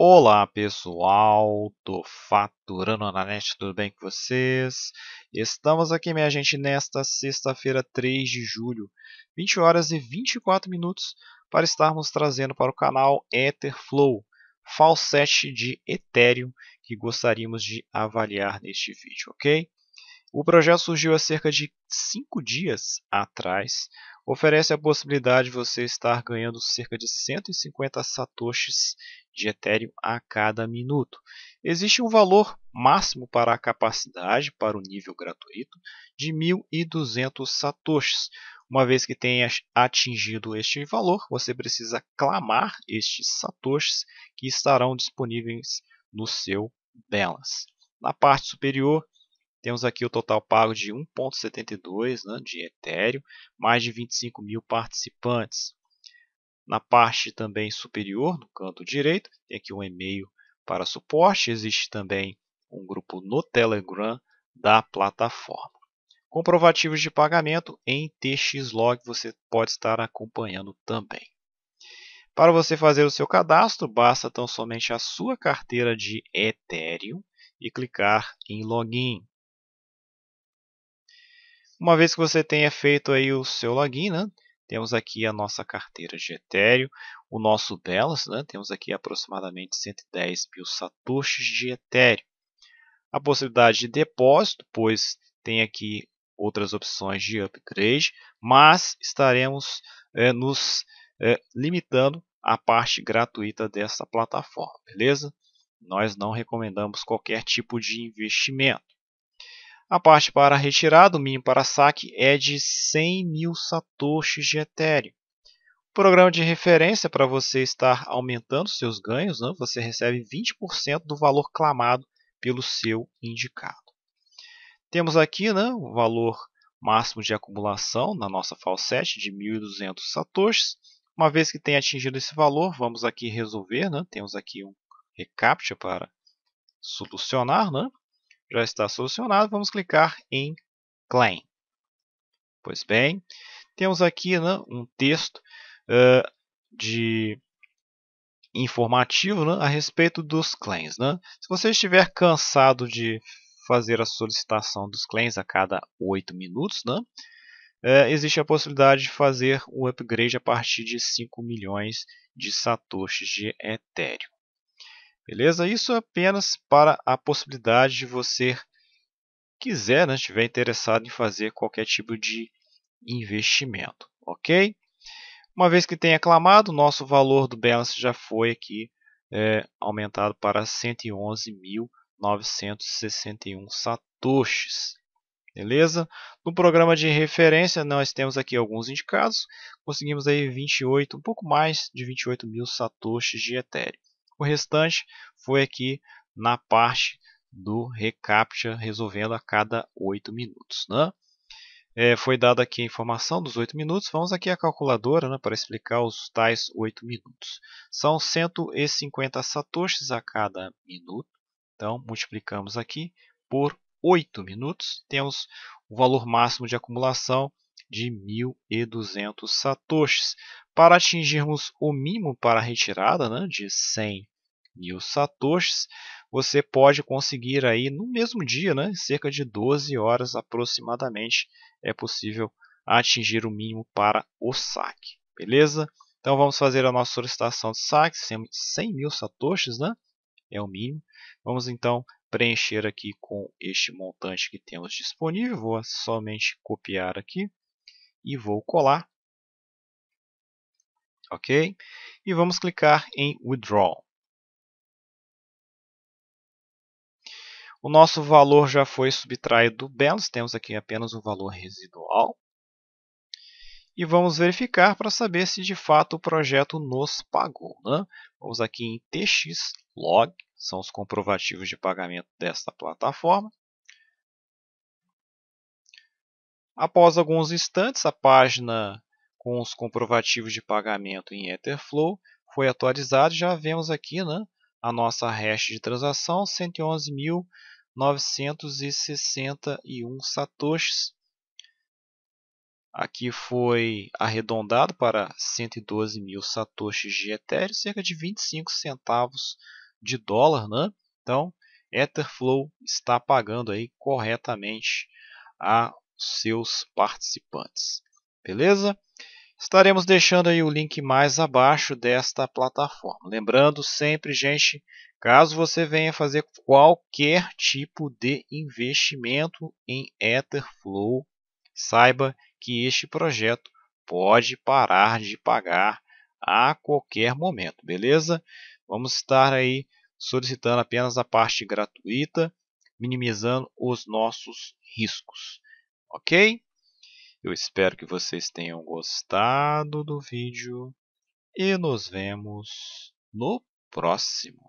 Olá pessoal, tô faturando na net, tudo bem com vocês? Estamos aqui, minha gente, nesta sexta-feira, 3 de julho, 20 horas e 24 minutos, para estarmos trazendo para o canal Etherflow, falsete de Ethereum, que gostaríamos de avaliar neste vídeo, ok? O projeto surgiu há cerca de 5 dias atrás, oferece a possibilidade de você estar ganhando cerca de 150 satoshis de Ethereum a cada minuto. Existe um valor máximo para a capacidade, para o nível gratuito, de 1.200 satoshis. Uma vez que tenha atingido este valor, você precisa clamar estes satoshis que estarão disponíveis no seu balance. Na parte superior, temos aqui o total pago de 1,72 né, de Ethereum, mais de 25 mil participantes. Na parte também superior, no canto direito, tem aqui um e-mail para suporte. Existe também um grupo no Telegram da plataforma. Comprovativos de pagamento em TXLog você pode estar acompanhando também. Para você fazer o seu cadastro, basta tão somente a sua carteira de Ethereum e clicar em Login. Uma vez que você tenha feito aí o seu login, né, temos aqui a nossa carteira de Ethereum, o nosso balance, né? temos aqui aproximadamente 110 mil satoshis de Ethereum. A possibilidade de depósito, pois tem aqui outras opções de upgrade, mas estaremos é, nos é, limitando à parte gratuita dessa plataforma, beleza? Nós não recomendamos qualquer tipo de investimento. A parte para retirada, o mínimo para saque, é de 100 mil satoshis de Ethereum. O programa de referência para você estar aumentando seus ganhos, né? você recebe 20% do valor clamado pelo seu indicado. Temos aqui né, o valor máximo de acumulação na nossa falsete de 1.200 satoshis. Uma vez que tenha atingido esse valor, vamos aqui resolver. Né? Temos aqui um reCAPTCHA para solucionar. Né? já está solucionado. Vamos clicar em Claim. Pois bem, temos aqui né, um texto uh, de informativo né, a respeito dos claims. Né? Se você estiver cansado de fazer a solicitação dos claims a cada 8 minutos, né, uh, existe a possibilidade de fazer o um upgrade a partir de 5 milhões de satoshis de Ethereum. Beleza? Isso apenas para a possibilidade de você quiser, né, estiver interessado em fazer qualquer tipo de investimento, ok? Uma vez que tenha aclamado, nosso valor do balance já foi aqui é, aumentado para 111.961 satoshis. Beleza? No programa de referência, nós temos aqui alguns indicados. Conseguimos aí 28, um pouco mais de 28 mil satoshis de Ethereum. O restante foi aqui na parte do reCAPTCHA, resolvendo a cada 8 minutos. Né? É, foi dada aqui a informação dos 8 minutos. Vamos aqui à calculadora né, para explicar os tais 8 minutos. São 150 satoshis a cada minuto. Então, multiplicamos aqui por 8 minutos. Temos o valor máximo de acumulação de 1.200 satoshis. Para atingirmos o mínimo para a retirada né, de 100 mil satoshis, você pode conseguir aí no mesmo dia, né, cerca de 12 horas aproximadamente, é possível atingir o mínimo para o saque. Beleza? Então vamos fazer a nossa solicitação de saque, 100 mil satoshis, né? É o mínimo. Vamos então preencher aqui com este montante que temos disponível. Vou somente copiar aqui e vou colar. Ok? E vamos clicar em Withdraw. O nosso valor já foi subtraído do balance, temos aqui apenas o valor residual. E vamos verificar para saber se de fato o projeto nos pagou. Né? Vamos aqui em TX Log, são os comprovativos de pagamento desta plataforma. Após alguns instantes, a página com os comprovativos de pagamento em Etherflow foi atualizada. Já vemos aqui né, a nossa hash de transação 111.961 satoshis. Aqui foi arredondado para 112 mil satoshis de Ethereum, cerca de 25 centavos de dólar. Né? Então, Etherflow está pagando aí corretamente a seus participantes. Beleza? Estaremos deixando aí o link mais abaixo desta plataforma. Lembrando sempre, gente, caso você venha fazer qualquer tipo de investimento em Etherflow, saiba que este projeto pode parar de pagar a qualquer momento, beleza? Vamos estar aí solicitando apenas a parte gratuita, minimizando os nossos riscos ok? Eu espero que vocês tenham gostado do vídeo e nos vemos no próximo.